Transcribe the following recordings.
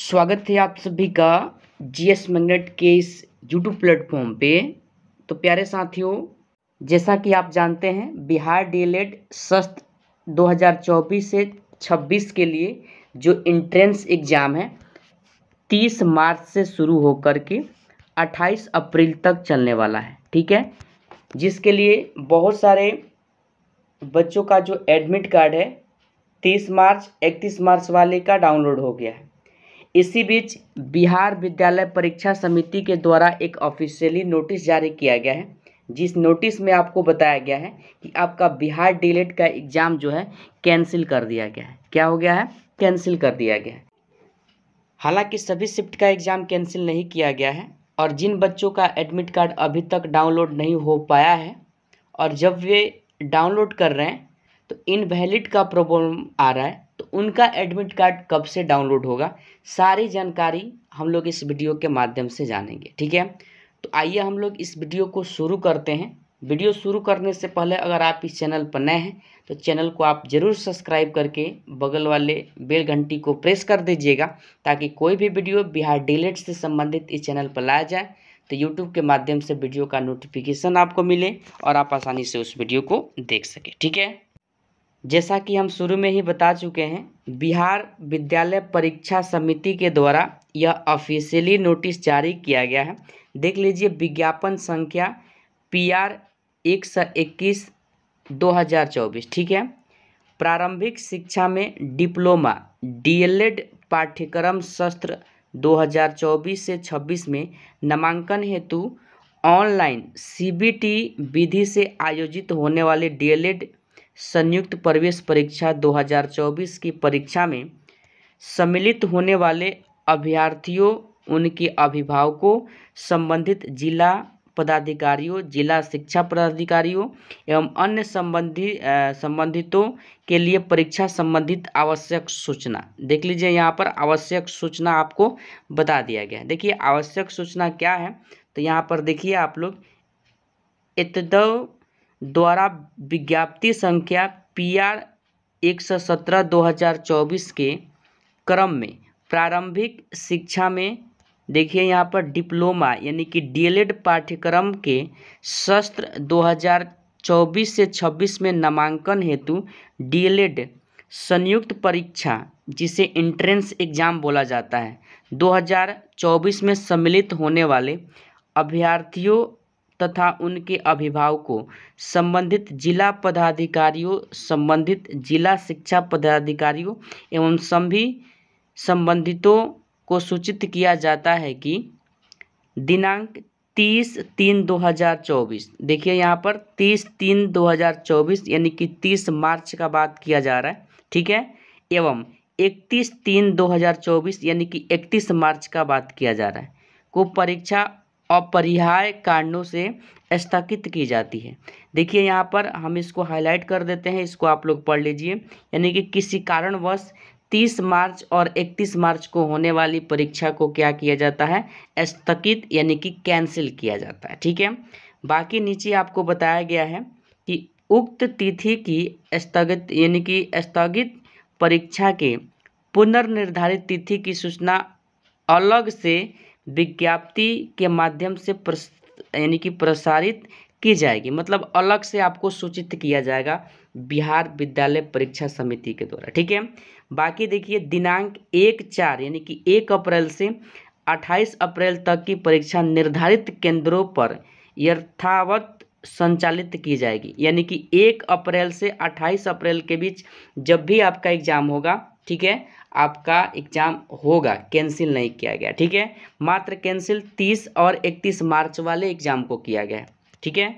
स्वागत है आप सभी का जी एस मैग्नेट के इस यूट्यूब प्लेटफॉर्म पे तो प्यारे साथियों जैसा कि आप जानते हैं बिहार डीएलएड सस्त 2024 से 26 के लिए जो इंट्रेंस एग्ज़ाम है 30 मार्च से शुरू होकर के 28 अप्रैल तक चलने वाला है ठीक है जिसके लिए बहुत सारे बच्चों का जो एडमिट कार्ड है 30 मार्च 31 मार्च वाले का डाउनलोड हो गया है इसी बीच बिहार विद्यालय परीक्षा समिति के द्वारा एक ऑफिशियली नोटिस जारी किया गया है जिस नोटिस में आपको बताया गया है कि आपका बिहार डीलेट e का एग्ज़ाम जो है कैंसिल कर दिया गया है क्या हो गया है कैंसिल कर दिया गया है हालांकि सभी शिफ्ट का एग्ज़ाम कैंसिल नहीं किया गया है और जिन बच्चों का एडमिट कार्ड अभी तक डाउनलोड नहीं हो पाया है और जब वे डाउनलोड कर रहे हैं तो इनवैलिड का प्रॉब्लम आ रहा है उनका एडमिट कार्ड कब से डाउनलोड होगा सारी जानकारी हम लोग इस वीडियो के माध्यम से जानेंगे ठीक है तो आइए हम लोग इस वीडियो को शुरू करते हैं वीडियो शुरू करने से पहले अगर आप इस चैनल पर नए हैं तो चैनल को आप ज़रूर सब्सक्राइब करके बगल वाले बेल घंटी को प्रेस कर दीजिएगा ताकि कोई भी वीडियो बिहार डिलेट से संबंधित इस चैनल पर लाया जाए तो यूट्यूब के माध्यम से वीडियो का नोटिफिकेशन आपको मिले और आप आसानी से उस वीडियो को देख सकें ठीक है जैसा कि हम शुरू में ही बता चुके हैं बिहार विद्यालय परीक्षा समिति के द्वारा यह ऑफिशियली नोटिस जारी किया गया है देख लीजिए विज्ञापन संख्या पी आर एक सौ इक्कीस दो हज़ार चौबीस ठीक है प्रारंभिक शिक्षा में डिप्लोमा डीएलएड पाठ्यक्रम शस्त्र 2024 से 26 में नामांकन हेतु ऑनलाइन सीबीटी विधि से आयोजित होने वाले डीएलएड संयुक्त प्रवेश परीक्षा 2024 की परीक्षा में सम्मिलित होने वाले अभ्यर्थियों उनके अभिभावकों संबंधित जिला पदाधिकारियों जिला शिक्षा पदाधिकारियों एवं अन्य संबंधी संबंधितों के लिए परीक्षा संबंधित आवश्यक सूचना देख लीजिए यहाँ पर आवश्यक सूचना आपको बता दिया गया देखिए आवश्यक सूचना क्या है तो यहाँ पर देखिए आप लोग इतद द्वारा विज्ञप्ति संख्या पी आर एक सौ सत्रह दो हज़ार चौबीस के क्रम में प्रारंभिक शिक्षा में देखिए यहाँ पर डिप्लोमा यानी कि डीएलएड पाठ्यक्रम के शस्त्र 2024 से 26 में नामांकन हेतु डीएलएड संयुक्त परीक्षा जिसे इंट्रेंस एग्जाम बोला जाता है 2024 में सम्मिलित होने वाले अभ्यर्थियों तथा उनके अभिभावकों संबंधित जिला पदाधिकारियों संबंधित जिला शिक्षा पदाधिकारियों एवं सभी संबंधितों को सूचित किया जाता है कि दिनांक तीस तीन दो हज़ार चौबीस देखिए यहाँ पर तीस तीन दो हज़ार चौबीस यानी कि तीस मार्च का बात किया जा रहा है ठीक है एवं इकतीस तीन दो हज़ार चौबीस यानी कि इकतीस मार्च का बात किया जा रहा है को परीक्षा अपरिहार्य कारणों से स्थगित की जाती है देखिए यहाँ पर हम इसको हाईलाइट कर देते हैं इसको आप लोग पढ़ लीजिए यानी कि किसी कारणवश 30 मार्च और 31 मार्च को होने वाली परीक्षा को क्या किया जाता है स्थगित यानी कि कैंसिल किया जाता है ठीक है बाकी नीचे आपको बताया गया है कि उक्त तिथि की स्थगित यानी कि स्थगित परीक्षा के पुनर्निर्धारित तिथि की सूचना अलग से विज्ञप्ति के माध्यम से प्रस यानी कि प्रसारित की जाएगी मतलब अलग से आपको सूचित किया जाएगा बिहार विद्यालय परीक्षा समिति के द्वारा ठीक है बाकी देखिए दिनांक एक चार यानी कि एक अप्रैल से अट्ठाईस अप्रैल तक की परीक्षा निर्धारित केंद्रों पर यथावत संचालित की जाएगी यानी कि एक अप्रैल से अट्ठाईस अप्रैल के बीच जब भी आपका एग्ज़ाम होगा ठीक है आपका एग्जाम होगा कैंसिल नहीं किया गया ठीक है मात्र कैंसिल 30 और 31 मार्च वाले एग्जाम को किया गया ठीक है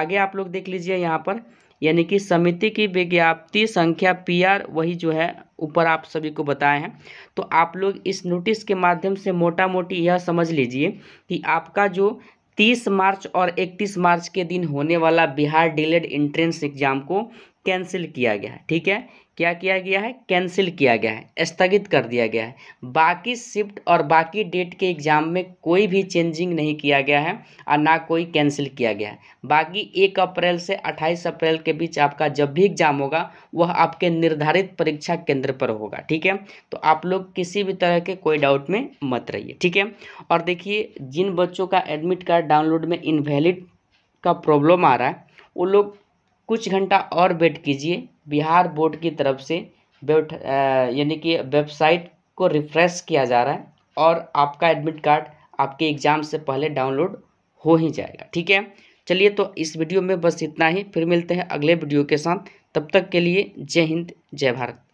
आगे आप लोग देख लीजिए यहाँ पर यानी कि समिति की विज्ञप्ति संख्या पीआर वही जो है ऊपर आप सभी को बताए हैं तो आप लोग इस नोटिस के माध्यम से मोटा मोटी यह समझ लीजिए कि आपका जो 30 मार्च और 31 मार्च के दिन होने वाला बिहार डिलेड एंट्रेंस एग्जाम को कैंसिल किया गया है ठीक है क्या किया गया है कैंसिल किया गया है स्थगित कर दिया गया है बाकी शिफ्ट और बाकी डेट के एग्ज़ाम में कोई भी चेंजिंग नहीं किया गया है और ना कोई कैंसिल किया गया है बाकी एक अप्रैल से अट्ठाईस अप्रैल के बीच आपका जब भी एग्ज़ाम होगा वह आपके निर्धारित परीक्षा केंद्र पर होगा ठीक है तो आप लोग किसी भी तरह के कोई डाउट में मत रहिए ठीक है और देखिए जिन बच्चों का एडमिट कार्ड डाउनलोड में इनवेलिड का प्रॉब्लम आ रहा है वो लोग कुछ घंटा और वेट कीजिए बिहार बोर्ड की तरफ से बैठ यानी कि वेबसाइट को रिफ्रेश किया जा रहा है और आपका एडमिट कार्ड आपके एग्ज़ाम से पहले डाउनलोड हो ही जाएगा ठीक है चलिए तो इस वीडियो में बस इतना ही फिर मिलते हैं अगले वीडियो के साथ तब तक के लिए जय हिंद जय भारत